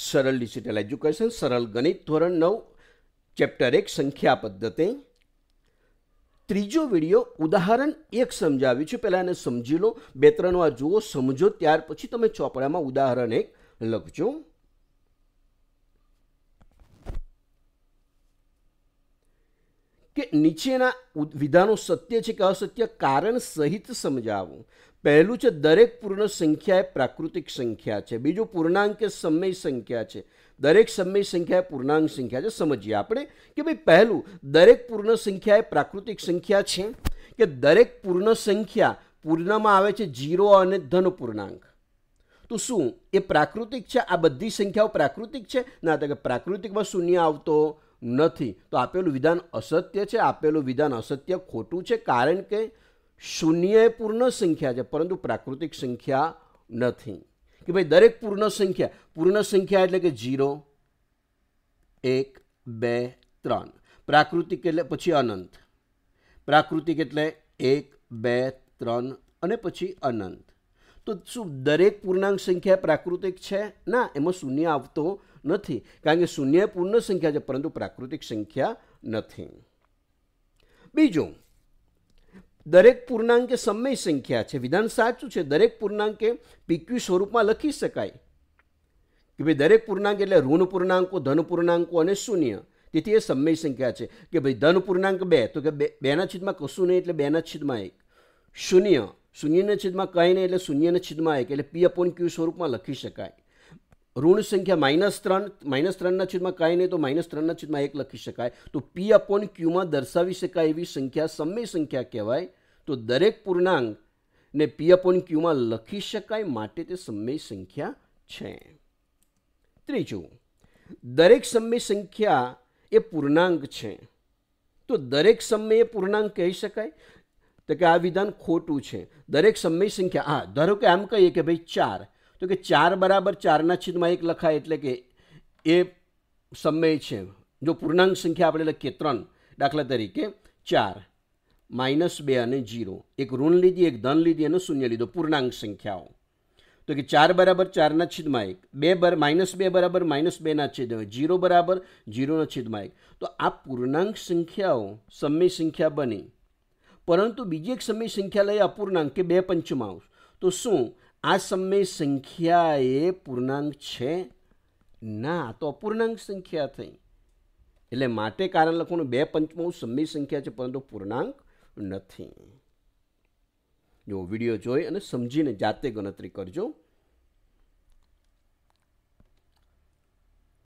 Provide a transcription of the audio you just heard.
સરળ digital education સરળ ગણિત ધોરણ નવ ચેપ્ટર એક સંખ્યા પદ્ધતિ ત્રીજો વિડીયો ઉદાહરણ એક સમજાવ્યું છે પહેલાં એને સમજી લો બે ત્રણ વાર જુઓ સમજો ત્યાર પછી તમે ચોપડામાં ઉદાહરણ એક લખજો કે નીચેના વિધાનો સત્ય છે કે અસત્ય કારણ સહિત સમજાવવું પહેલું છે દરેક પૂર્ણ સંખ્યા એ પ્રાકૃતિક સંખ્યા છે બીજું પૂર્ણાંક એ સમય સંખ્યા છે દરેક સમય સંખ્યા એ પૂર્ણાંક સંખ્યા છે સમજીએ આપણે કે ભાઈ પહેલું દરેક પૂર્ણ સંખ્યા એ પ્રાકૃતિક સંખ્યા છે કે દરેક પૂર્ણ સંખ્યા પૂર્ણમાં આવે છે જીરો અને ધન પૂર્ણાંક તો શું એ પ્રાકૃતિક છે આ બધી સંખ્યાઓ પ્રાકૃતિક છે ના તો કે પ્રાકૃતિકમાં શૂન્ય આવતો નથી તો આપેલું વિધાન અસત્ય છે આપેલું વિધાન અસત્ય ખોટું છે કારણ કે શૂન્ય એ પૂર્ણ સંખ્યા છે પરંતુ પ્રાકૃતિક સંખ્યા નથી કે ભાઈ દરેક પૂર્ણ સંખ્યા પૂર્ણ સંખ્યા એટલે કે ઝીરો એક બે ત્રણ પ્રાકૃતિક એટલે પછી અનંત પ્રાકૃતિક એટલે એક બે ત્રણ અને પછી અનંત તો શું દરેક પૂર્ણાંક સંખ્યા પ્રાકૃતિક છે ના એમાં શૂન્ય આવતો નથી કારણ કે શૂન્ય પૂર્ણ સંખ્યા છે પરંતુ પ્રાકૃતિક સંખ્યા નથી બીજું દરેક પૂર્ણાંકે સમય સંખ્યા છે વિધાન સાચું છે દરેક પૂર્ણાંકે પીક્યુ સ્વરૂપમાં લખી શકાય કે ભાઈ દરેક પૂર્ણાંક એટલે ઋણ પૂર્ણાંકો ધન પૂર્ણાંકો અને શૂન્ય તેથી એ સમય સંખ્યા છે કે ભાઈ ધન પૂર્ણાંક બે તો કે બે બેના છેદમાં કશું નહીં એટલે બેના છેદમાં એક શૂન્ય શૂન્યના છેદમાં કંઈ નહીં એટલે શૂન્યના છેદમાં એક એટલે પી અપોન ક્યુ સ્વરૂપમાં લખી શકાય ઋણ સંખ્યા માઇનસ ત્રણ માઇનસ ત્રણના છેદમાં કાંઈ નહીં તો માઇનસ ત્રણના છેદમાં એક લખી શકાય તો પી અપોન ક્યુમાં દર્શાવી શકાય એવી સંખ્યા સમય સંખ્યા કહેવાય તો દરેક પૂર્ણાંકને પી અપોન ક્યુમાં લખી શકાય માટે તે સમય સંખ્યા છે ત્રીજું દરેક સમય સંખ્યા એ પૂર્ણાંક છે તો દરેક સમયે પૂર્ણાંક કહી શકાય તો કે આ વિધાન ખોટું છે દરેક સમય સંખ્યા હા ધારો કે આમ કહીએ કે ભાઈ ચાર तो कि 4 = 4/1 लिखा है એટલે કે એ સંમેય છે જો પૂર્ણાંક સંખ્યા આપણે લે કે ત્રણ દાખલા તરીકે 4 - 2 અને 0 એક ઋણ લીધી એક ધન લીધી અને શૂન્ય લીધો પૂર્ણાંક સંખ્યાઓ તો કે 4 = 4/1 2 - 2 = -2/0 = 0/1 તો આપ પૂર્ણાંક સંખ્યાઓ સંમેય સંખ્યા બની પરંતુ બીજી એક સંમેય સંખ્યા લઈ અપૂર્ણાંક કે 2/5 તો શું આ સમય સંખ્યા એ પૂર્ણાંક છે ના તો અપૂર્ણાંક સંખ્યા થઈ એટલે માટે કારણ લખવાનું બે પંચમું સમય સંખ્યા છે પરંતુ પૂર્ણાંક નથી જો વિડીયો જોઈ અને સમજીને જાતે ગણતરી કરજો